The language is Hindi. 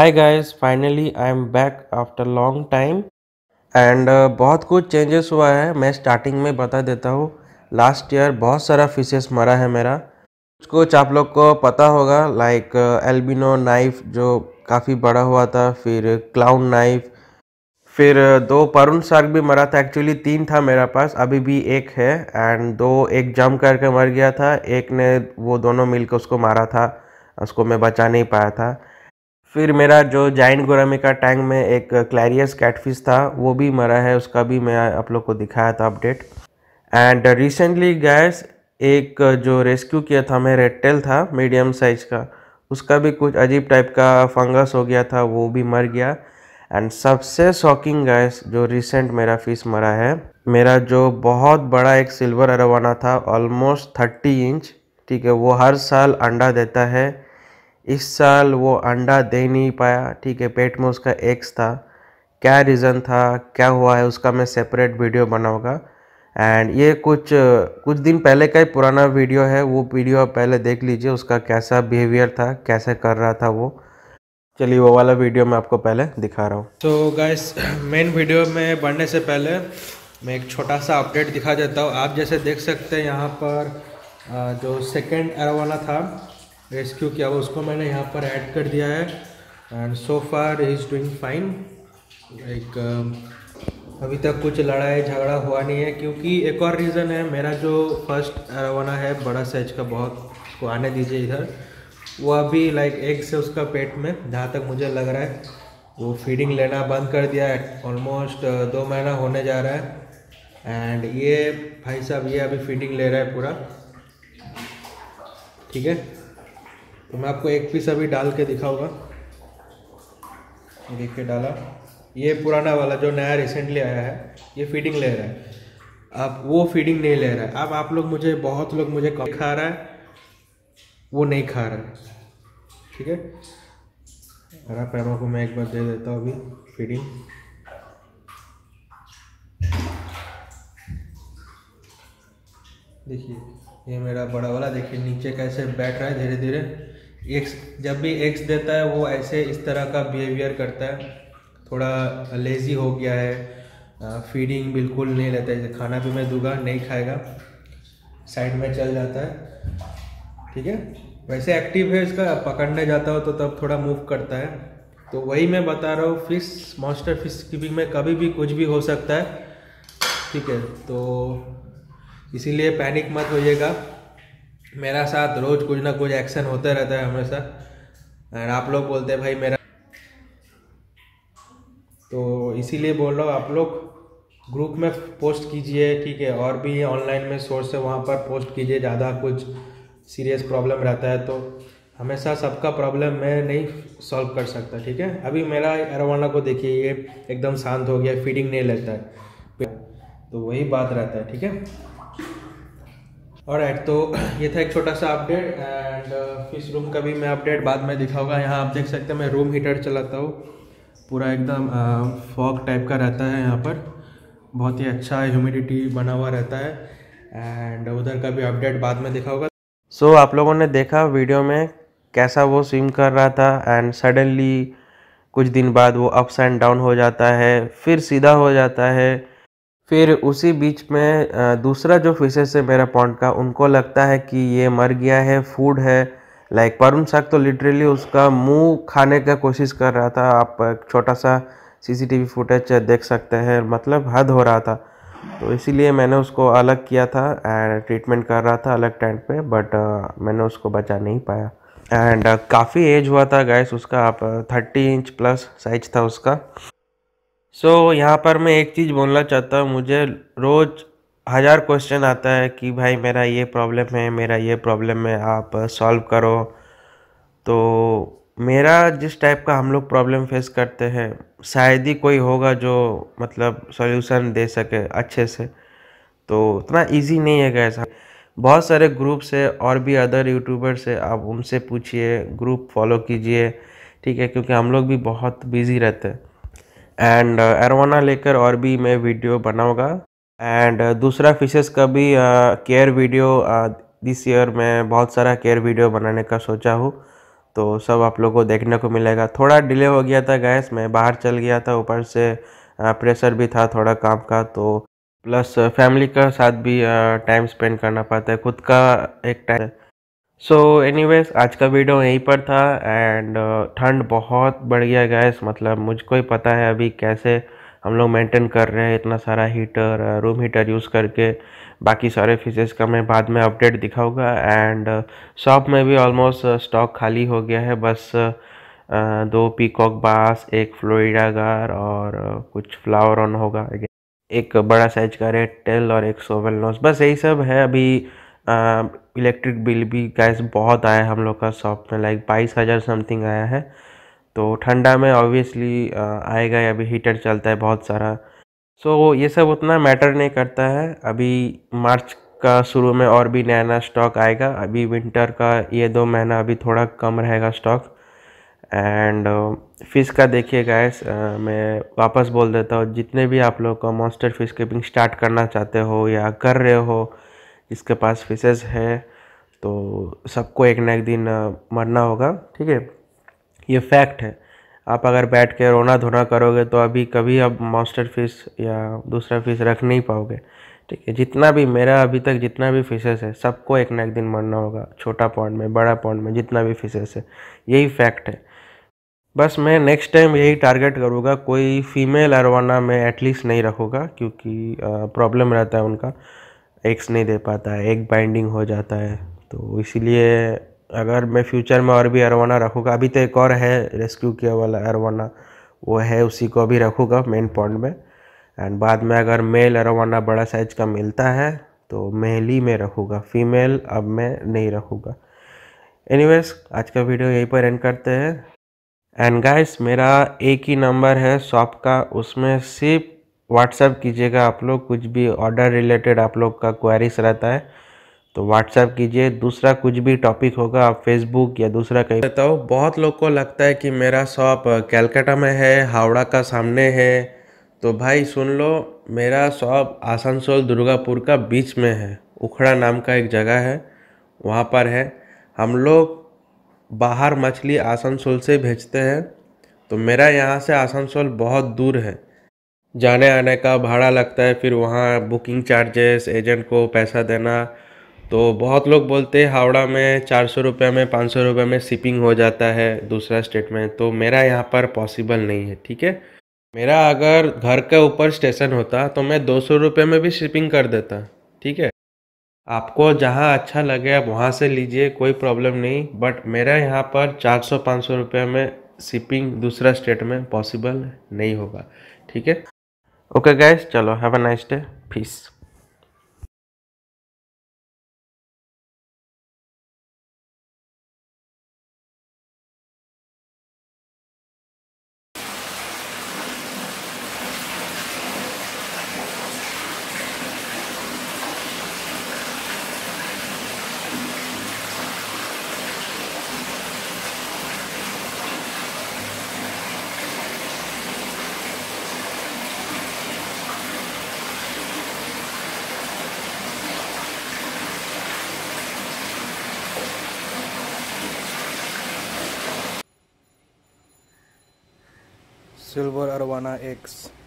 hi guys finally I am back after long time and बहुत कुछ चेंजेस हुआ है मैं स्टार्टिंग में बता देता हूँ लास्ट ईयर बहुत सारा फिशेस मरा है मेरा कुछ कुछ आप लोग को पता होगा लाइक एल्बिनो नाइफ जो काफ़ी बड़ा हुआ था फिर क्लाउन नाइफ फिर uh, दो परुण साग भी मरा था एक्चुअली तीन था मेरा पास अभी भी एक है एंड दो एक जम करके मर गया था एक ने वो दोनों मिलकर उसको मारा था उसको मैं बचा नहीं पाया था फिर मेरा जो जाइंट गोरामी का टैंक में एक क्लैरियस कैटफिश था वो भी मरा है उसका भी मैं आप लोग को दिखाया था अपडेट एंड रिसेंटली गैस एक जो रेस्क्यू किया था मैं रेड टेल था मीडियम साइज का उसका भी कुछ अजीब टाइप का फंगस हो गया था वो भी मर गया एंड सबसे शॉकिंग गैस जो रिसेंट मेरा फिश मरा है मेरा जो बहुत बड़ा एक सिल्वर अरवाना था ऑलमोस्ट थर्टी इंच ठीक है वो हर साल अंडा देता है इस साल वो अंडा दे नहीं पाया ठीक है पेट में उसका एक्स था क्या रीज़न था क्या हुआ है उसका मैं सेपरेट वीडियो बनाऊँगा एंड ये कुछ कुछ दिन पहले का ही पुराना वीडियो है वो वीडियो आप पहले देख लीजिए उसका कैसा बिहेवियर था कैसे कर रहा था वो चलिए वो वाला वीडियो मैं आपको पहले दिखा रहा हूँ तो गाइस मेन वीडियो में बढ़ने से पहले मैं एक छोटा सा अपडेट दिखा देता हूँ आप जैसे देख सकते हैं यहाँ पर जो सेकेंड वाला था रेस्क्यू किया हुआ उसको मैंने यहाँ पर ऐड कर दिया है and so far is doing fine like अभी तक कुछ लड़ाई झगड़ा हुआ नहीं है क्योंकि एक और रीज़न है मेरा जो फर्स्ट रवाना है बड़ा साइज का बहुत उसको आने दीजिए इधर वो अभी लाइक एक से उसका पेट में जहाँ तक मुझे लग रहा है वो फीडिंग लेना बंद कर दिया है ऑलमोस्ट uh, दो महीना होने जा रहा है एंड ये भाई साहब ये अभी फीडिंग ले रहा है पूरा ठीक है तो मैं आपको एक पीस अभी डाल के दिखाऊंगा देख के डाला ये पुराना वाला जो नया रिसेंटली आया है ये फीडिंग ले रहा है आप वो फीडिंग नहीं ले रहा है अब आप लोग मुझे बहुत लोग मुझे खा रहा है वो नहीं खा रहा है ठीक है हरा पैमा को मैं एक बार दे देता हूँ अभी फीडिंग देखिए ये मेरा बड़ा वाला देखिए नीचे कैसे बैठ रहा है धीरे धीरे एक्स जब भी एक्स देता है वो ऐसे इस तरह का बिहेवियर करता है थोड़ा लेज़ी हो गया है फीडिंग बिल्कुल नहीं लेता है खाना भी मैं दूंगा नहीं खाएगा साइड में चल जाता है ठीक है वैसे एक्टिव है इसका पकड़ने जाता हो तो तब थोड़ा मूव करता है तो वही मैं बता रहा हूँ फिश मॉन्स्टर फिश कीपिंग में कभी भी कुछ भी हो सकता है ठीक है तो इसीलिए पैनिक मत होइएगा मेरा साथ रोज़ कुछ ना कुछ एक्शन होता रहता है हमेशा एंड आप लोग बोलते हैं भाई मेरा तो इसीलिए बोल रहा हूँ आप लोग ग्रुप में पोस्ट कीजिए ठीक है और भी ऑनलाइन में सोर्स है वहाँ पर पोस्ट कीजिए ज़्यादा कुछ सीरियस प्रॉब्लम रहता है तो हमेशा सबका प्रॉब्लम मैं नहीं सॉल्व कर सकता ठीक है अभी मेरा एरोवाना को देखिए ये एकदम शांत हो गया फीडिंग नहीं लेता है तो वही बात रहता है ठीक है और right, तो ये था एक छोटा सा अपडेट एंड uh, इस रूम का भी मैं अपडेट बाद में दिखाऊंगा यहाँ आप देख सकते हैं मैं रूम हीटर चलाता हूँ पूरा एकदम फॉग uh, टाइप का रहता है यहाँ पर बहुत ही अच्छा ह्यूमिडिटी बना हुआ रहता है एंड उधर का भी अपडेट बाद में दिखाऊंगा सो so, आप लोगों ने देखा वीडियो में कैसा वो स्विम कर रहा था एंड सडनली कुछ दिन बाद वो अप्स एंड डाउन हो जाता है फिर सीधा हो जाता है फिर उसी बीच में दूसरा जो फिशेस है मेरा पॉन्ड का उनको लगता है कि ये मर गया है फूड है लाइक परुन साग तो लिटरली उसका मुंह खाने का कोशिश कर रहा था आप छोटा सा सीसीटीवी फुटेज देख सकते हैं मतलब हद हो रहा था तो इसीलिए मैंने उसको अलग किया था एंड ट्रीटमेंट कर रहा था अलग टेंट पे बट uh, मैंने उसको बचा नहीं पाया एंड uh, काफ़ी एज हुआ था गैस उसका आप थर्टी इंच प्लस साइज था उसका सो so, यहाँ पर मैं एक चीज़ बोलना चाहता हूँ मुझे रोज़ हज़ार क्वेश्चन आता है कि भाई मेरा ये प्रॉब्लम है मेरा ये प्रॉब्लम है आप सॉल्व करो तो मेरा जिस टाइप का हम लोग प्रॉब्लम फेस करते हैं शायद ही कोई होगा जो मतलब सॉल्यूशन दे सके अच्छे से तो उतना इजी नहीं है कैसा बहुत सारे ग्रुप से और भी अदर यूट्यूबर से आप उनसे पूछिए ग्रुप फॉलो कीजिए ठीक है क्योंकि हम लोग भी बहुत बिज़ी रहते हैं एंड एरोना uh, लेकर और भी मैं वीडियो बनाऊँगा एंड दूसरा फिशेस का भी केयर वीडियो दिस ईयर मैं बहुत सारा केयर वीडियो बनाने का सोचा हूँ तो सब आप लोगों को देखने को मिलेगा थोड़ा डिले हो गया था गैस मैं बाहर चल गया था ऊपर से प्रेशर uh, भी था थोड़ा काम का तो प्लस फैमिली uh, का साथ भी टाइम स्पेंड करना पड़ता है खुद का एक टाइम सो so एनीवेज आज का वीडियो यहीं पर था एंड uh, ठंड बहुत बढ़ गया गैस मतलब मुझको ही पता है अभी कैसे हम लोग मेंटेन कर रहे हैं इतना सारा हीटर रूम हीटर यूज़ करके बाकी सारे फीसेस का मैं बाद में अपडेट दिखाऊंगा एंड शॉप uh, में भी ऑलमोस्ट स्टॉक uh, खाली हो गया है बस दो पीकॉक बास एक फ्लोरिडा गार और कुछ फ्लावर ऑन होगा एक बड़ा साइज का रेड टेल और एक सोवेल नोस बस यही सब है अभी इलेक्ट्रिक बिल भी गैस बहुत आया हम लोग का शॉप में लाइक बाईस हज़ार समथिंग आया है तो ठंडा में ऑब्वियसली आएगा अभी हीटर चलता है बहुत सारा सो so, ये सब उतना मैटर नहीं करता है अभी मार्च का शुरू में और भी नया नया स्टॉक आएगा अभी विंटर का ये दो महीना अभी थोड़ा कम रहेगा स्टॉक एंड फ़िश का देखिए गैस मैं वापस बोल देता हूँ जितने भी आप लोग का मॉन्स्टर फिश कीपिंग स्टार्ट करना चाहते हो या कर रहे हो जिसके पास फिशेज़ है तो सबको एक ना एक दिन मरना होगा ठीक है ये फैक्ट है आप अगर बैठ के रोना धोना करोगे तो अभी कभी आप मास्टर फिश या दूसरा फिश रख नहीं पाओगे ठीक है जितना भी मेरा अभी तक जितना भी फिशेस है सबको एक ना एक दिन मरना होगा छोटा पॉइंट में बड़ा पॉइंट में जितना भी फिशेस है यही फैक्ट है बस मैं नेक्स्ट टाइम यही टारगेट करूँगा कोई फीमेल अरवाना मैं एटलीस्ट नहीं रखूँगा क्योंकि प्रॉब्लम रहता है उनका एग्स नहीं दे पाता है एग बाइंडिंग हो जाता है तो इसीलिए अगर मैं फ्यूचर में और भी अरवाना रखूँगा अभी तो एक और है रेस्क्यू किया वाला अरवाना वो है उसी को भी रखूँगा मेन पॉइंट में एंड बाद में अगर मेल अरवाना बड़ा साइज का मिलता है तो मेल ही में रखूँगा फीमेल अब मैं नहीं रखूँगा एनीवेज आज का वीडियो यहीं पर एंड करते हैं एंड गाइस मेरा एक ही नंबर है शॉप का उसमें सिर्फ व्हाट्सएप कीजिएगा आप लोग कुछ भी ऑर्डर रिलेटेड आप लोग का क्वारीस रहता है तो व्हाट्सएप कीजिए दूसरा कुछ भी टॉपिक होगा आप फेसबुक या दूसरा कहीं देता हूँ बहुत लोग को लगता है कि मेरा शॉप कैलकाटा में है हावड़ा का सामने है तो भाई सुन लो मेरा शॉप आसनसोल दुर्गापुर का बीच में है उखड़ा नाम का एक जगह है वहाँ पर है हम लोग बाहर मछली आसनसोल से भेजते हैं तो मेरा यहाँ से आसनसोल बहुत दूर है जाने आने का भाड़ा लगता है फिर वहाँ बुकिंग चार्जेस एजेंट को पैसा देना तो बहुत लोग बोलते हैं हावड़ा में चार सौ रुपये में पाँच सौ रुपये में शिपिंग हो जाता है दूसरा स्टेट में तो मेरा यहाँ पर पॉसिबल नहीं है ठीक है मेरा अगर घर के ऊपर स्टेशन होता तो मैं दो सौ रुपये में भी शिपिंग कर देता ठीक है आपको जहाँ अच्छा लगे आप वहाँ से लीजिए कोई प्रॉब्लम नहीं बट मेरा यहाँ पर चार सौ पाँच सौ रुपये में शिपिंग दूसरा स्टेट में पॉसिबल नहीं होगा ठीक है ओके गैस चलो have a nice day peace Silver Arowana X